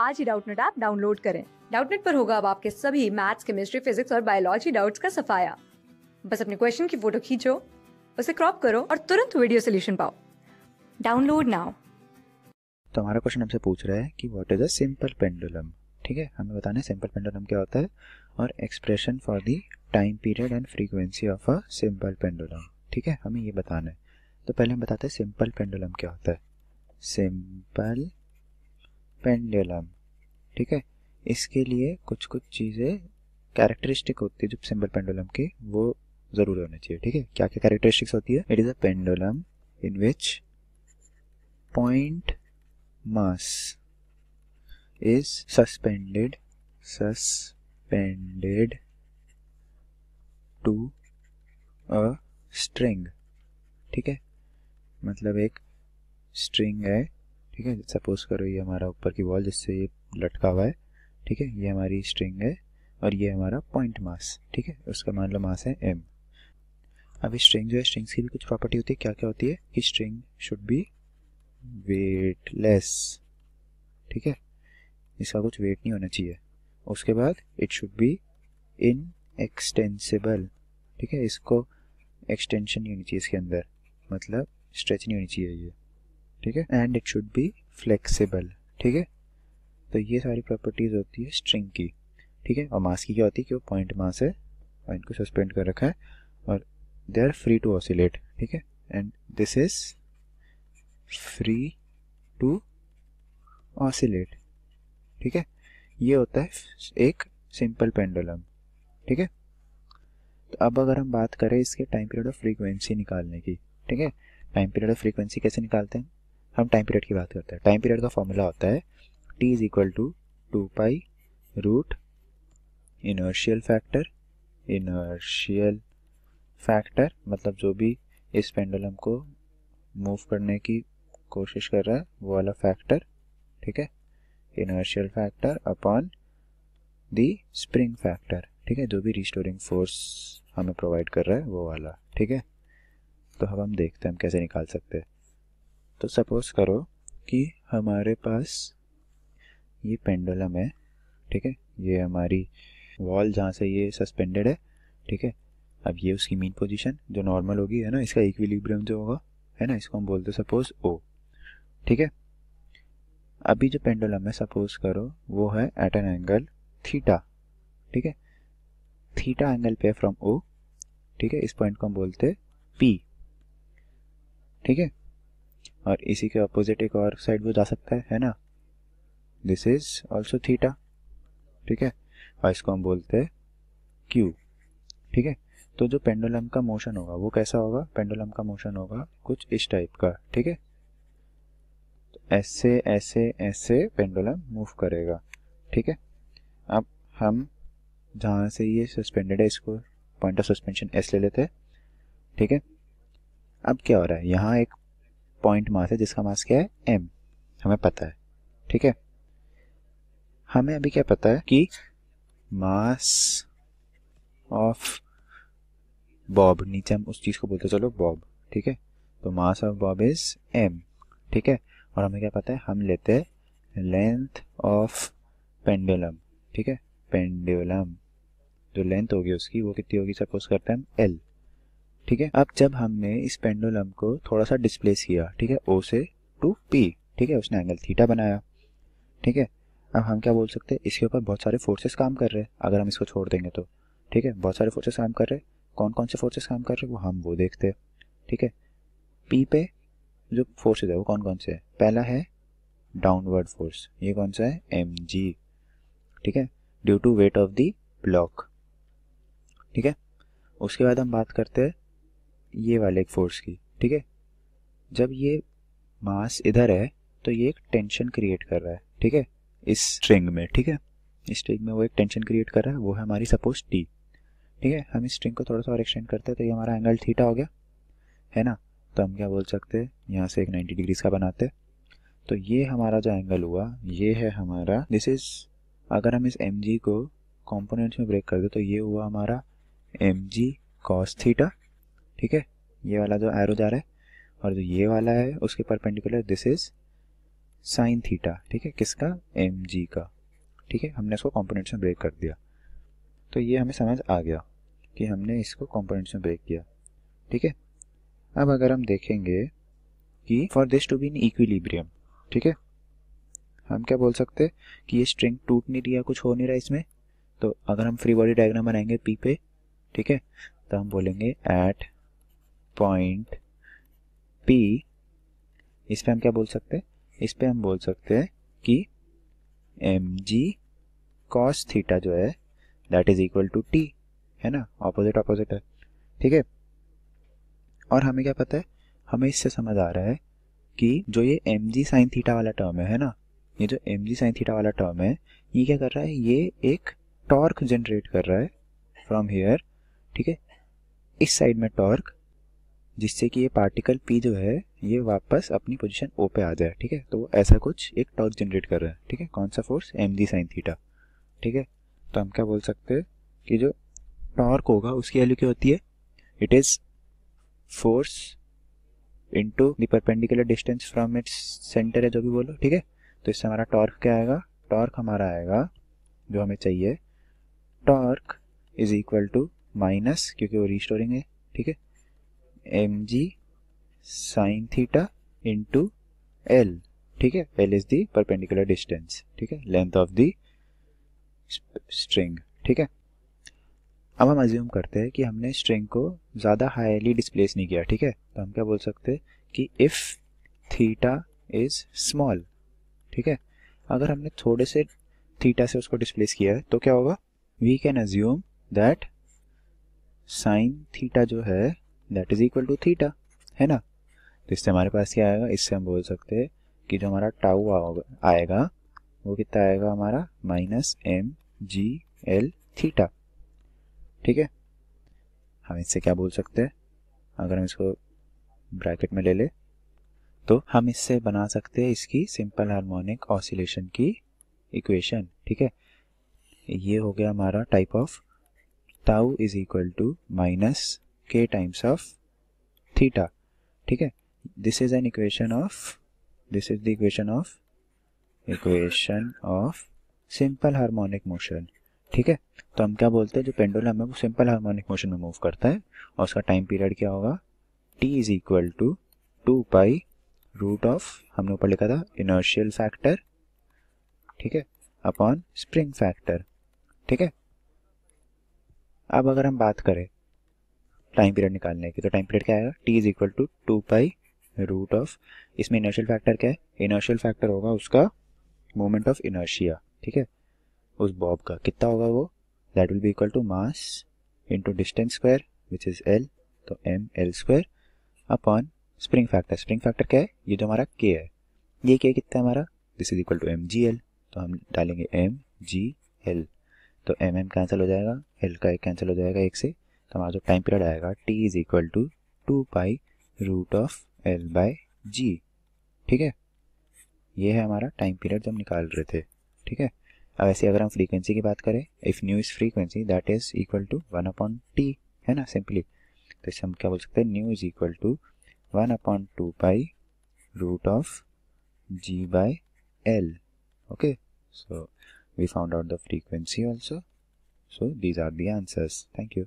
आज ही Doubtnut app download करें डाउटनेट पर होगा अब आपके सभी मैथ्स केमिस्ट्री फिजिक्स और बायोलॉजी डाउट्स का सफाया बस अपने क्वेश्चन की फोटो खींचो उसे क्रॉप करो और तुरंत वीडियो सोल्यूशन पाओ डाउनलोड नाउ तो हमारा क्वेश्चन हमसे पूछ रहा है कि what is a simple pendulum ठीक है हमें बताना है सिंपल पेंडुलम क्या होता है और expression for the time period and frequency of a simple pendulum ठीक है हमें ये बताना है तो पहले हम बताते हैं सिंपल पेंडुलम क्या होता है सिंपल पेंडुलम ठीक है इसके लिए कुछ कुछ चीज़ें कैरेक्टरिस्टिक होती है जो सिंपल पेंडुलम की वो ज़रूर होने चाहिए ठीक है क्या क्या कैरेक्टरिस्टिक्स होती है it is a pendulum in which point mass is suspended suspended to a string ठीक है मतलब एक स्ट्रिंग है ठीक है सपोज करो ये हमारा ऊपर की वॉल जिससे ये लटका हुआ है ठीक है ये हमारी स्ट्रिंग है और ये हमारा पॉइंट मास ठीक है उसका मान लो मास है एम अभी स्ट्रिंग जो है स्ट्रिंग्स की भी कुछ प्रॉपर्टी होती है क्या क्या होती है कि स्ट्रिंग शुड बी वेटलेस ठीक है इसका कुछ वेट नहीं होना चाहिए उसके बाद it should be inextensible ठीक है इसको एक्सटेंशन नहीं होनी चाहिए इसके अंदर मतलब स्ट्रेच नहीं होनी चाहिए ये ठीक है and it should be flexible ठीक है तो ये सारी प्रॉपर्टीज़ होती है स्ट्रिंग की ठीक है और मास की क्या होती है कि वो पॉइंट मास है और इनको सस्पेंड कर रखा है और they are free to oscillate ठीक है and this is free to oscillate ठीक है ये होता है एक सिंपल पेंडुलम ठीक है तो अब अगर हम बात करें इसके टाइम पीरियड ऑफ फ्रीक्वेंसी निकालने की ठीक है टाइम पीरियड ऑफ फ्रीक्वेंसी कैसे निकालते हैं हम टाइम पीरियड की बात करते हैं टाइम पीरियड का फॉर्मूला होता है T is equal to two pi root inertial factor inertial factor मतलब जो भी इस पेंडुलम को मूव करने की कोशिश कर रहा है वो वाला फैक्टर ठीक है inertial factor upon the spring factor ठीक है जो भी रिस्टोरिंग फोर्स हमें प्रोवाइड कर रहा है वो वाला ठीक है तो अब हम देखते हैं हम कैसे निकाल सकते हैं तो सपोज़ करो कि हमारे पास ये पेंडुलम है ठीक है ये हमारी वॉल जहाँ से ये सस्पेंडेड है ठीक है अब ये उसकी मेन पोजीशन जो नॉर्मल होगी है ना इसका इक्विलिब्रियम जो होगा है ना इसको हम बोलते सपोज ओ ठीक है अभी जो पेंडुलम है सपोज करो वो है एट एन एंगल थीटा ठीक है थीटा एंगल पे फ्रॉम ओ ठीक है इस पॉइंट को हम बोलते हैं पी ठीक है और इसी के अपोजिट एक और साइड वो जा सकता है है ना दिस इज ऑल्सो थीटा ठीक है और इसको हम बोलते हैं क्यू ठीक है तो जो पेंडुलम का मोशन होगा वो कैसा होगा पेंडुलम का मोशन होगा कुछ इस टाइप का ठीक है ऐसे ऐसे ऐसे पेंडुलम मूव करेगा ठीक है अब हम जहाँ से ये सस्पेंडेड है इसको पॉइंट ऑफ सस्पेंशन एस ले लेते हैं ठीक है अब क्या हो रहा है यहाँ एक पॉइंट मास है जिसका मास क्या है एम हमें पता है ठीक है हमें अभी क्या पता है कि मास ऑफ बॉब नीचे हम उस चीज़ को बोलते चलो बॉब ठीक है तो mass of bob is M ठीक है और हमें क्या पता है हम लेते हैं लेंथ ऑफ पेंडुलम ठीक है पेंडुलम जो लेंथ होगी उसकी वो कितनी होगी सपोज करते हैं हम एल ठीक है अब जब हमने इस पेंडुलम को थोड़ा सा डिस्प्लेस किया ठीक है ओ से टू पी ठीक है उसने एंगल थीटा बनाया ठीक है अब हम क्या बोल सकते हैं इसके ऊपर बहुत सारे फोर्सेस काम कर रहे हैं अगर हम इसको छोड़ देंगे तो ठीक है बहुत सारे फोर्सेस काम कर रहे हैं कौन कौन से फोर्सेस काम कर रहे हैं वो हम वो देखते हैं ठीक है पी पे जो फोर्सेज है वो कौन कौन से है पहला है डाउनवर्ड फोर्स ये कौन सा है एम जी ठीक है due to weight of the block ठीक है उसके बाद हम बात करते हैं ये वाले एक फोर्स की ठीक है जब ये मास इधर है तो ये एक टेंशन क्रिएट कर रहा है ठीक है इस स्ट्रिंग में ठीक है इस स्ट्रिंग में वो एक टेंशन क्रिएट कर रहा है वो है हमारी सपोज टी ठीक है हम इस स्ट्रिंग को थोड़ा सा और एक्सटेंड करते हैं तो ये हमारा एंगल थीटा हो गया है ना तो हम क्या बोल सकते हैं यहाँ से एक नाइन्टी डिग्रीज का बनाते हैं तो ये हमारा जो एंगल हुआ ये है हमारा दिस इज़ अगर हम इस एम को कॉम्पोनेंट्स में ब्रेक कर दें तो ये हुआ हमारा एम जी कॉस थीटा ठीक है ये वाला जो एरो जा रहा है और जो ये वाला है उसके perpendicular this is sine theta ठीक है किसका एम जी का ठीक है हमने इसको कॉम्पोनेंट्स में ब्रेक कर दिया तो ये हमें समझ आ गया कि हमने इसको कॉम्पोनेंट्स में ब्रेक किया ठीक है अब अगर हम देखेंगे कि for this to be in equilibrium ठीक है हम क्या बोल सकते हैं कि ये स्ट्रिंग टूट नहीं रही है कुछ हो नहीं रहा इसमें तो अगर हम फ्री बॉडी डायग्राम बनाएंगे पी पे ठीक है तो हम बोलेंगे एट पॉइंट पी इस पे हम क्या बोल सकते हैं इस पे हम बोल सकते हैं कि एम जी कॉस थीटा जो है that is equal to T है ना ऑपोजिट ऑपोजिट है ठीक है और हमें क्या पता है हमें इससे समझ आ रहा है कि जो ये एम जी साइन थीटा वाला टर्म है है ना ये जो एम जी साइन थीटा वाला टर्म है ये क्या कर रहा है ये एक टॉर्क जनरेट कर रहा है फ्रॉम हेयर ठीक है इस साइड में टॉर्क जिससे कि ये पार्टिकल पी जो है ये वापस अपनी पोजीशन ओ पे आ जाए ठीक है तो वो ऐसा कुछ एक टॉर्क जनरेट कर रहा है ठीक है कौन सा force M G sine theta ठीक है तो हम क्या बोल सकते हैं कि जो टॉर्क होगा उसकी वैल्यू क्या होती है it is force into the perpendicular distance from its centre है जो भी बोलो ठीक है तो इससे हमारा टॉर्क क्या आएगा टॉर्क हमारा आएगा जो हमें चाहिए torque is equal to minus क्योंकि वो रिस्टोरिंग है ठीक है M G sine theta into L ठीक है L is the perpendicular distance ठीक है लेंथ ऑफ दी स्ट्रिंग ठीक है अब हम अज्यूम करते हैं कि हमने स्ट्रिंग को ज़्यादा हाईली डिस्प्लेस नहीं किया ठीक है तो हम क्या बोल सकते हैं कि इफ़ थीटा इज़ स्मॉल ठीक है अगर हमने थोड़े से थीटा से उसको डिस्प्लेस किया है तो क्या होगा we can assume that sine theta जो है that is equal to theta है ना तो इससे हमारे पास क्या आएगा इससे हम बोल सकते हैं कि जो हमारा टाउ आएगा वो कितना आएगा हमारा minus M G L theta ठीक है हम इससे क्या बोल सकते हैं अगर हम इसको ब्रैकेट में ले ले तो हम इससे बना सकते हैं इसकी सिंपल हार्मोनिक ऑसिलेशन की इक्वेशन ठीक है ये हो गया हमारा type of tau is equal to minus k times of theta ठीक है this is an equation of this is the equation of equation of simple harmonic motion ठीक है तो हम क्या बोलते हैं जो पेंडुलम है वो सिंपल हार्मोनिक मोशन में मूव करता है और उसका टाइम पीरियड क्या होगा T is equal to two pi root of हमने ऊपर लिखा था इनर्शियल फैक्टर ठीक है अपॉन स्प्रिंग फैक्टर ठीक है अब अगर हम बात करें टाइम पीरियड निकालने की तो टाइम पीरियड क्या आएगा T is equal to two pi root of इसमें इनर्शियल फैक्टर क्या है इनर्शियल फैक्टर होगा उसका मोमेंट ऑफ इनर्शिया ठीक है उस बॉब का कितना होगा वो that will be equal to mass into distance square which is L तो M L square upon spring factor spring factor क्या है ये जो हमारा के है ये के कितना है हमारा this is equal to M G L तो हम डालेंगे एम जी एल तो एम एम कैंसिल हो जाएगा एल का एक कैंसिल हो जाएगा एक से तो हमारा जो टाइम पीरियड आएगा T is equal to two pi root of L by G ठीक है ये है हमारा टाइम पीरियड जो हम निकाल रहे थे ठीक है अब ऐसे अगर हम फ्रीक्वेंसी की बात करें if nu is frequency that is equal to one upon T है ना सिंपली तो इससे हम क्या बोल सकते हैं nu is equal to one upon two pi root of G by L okay so we found out the frequency also so these are the answers thank you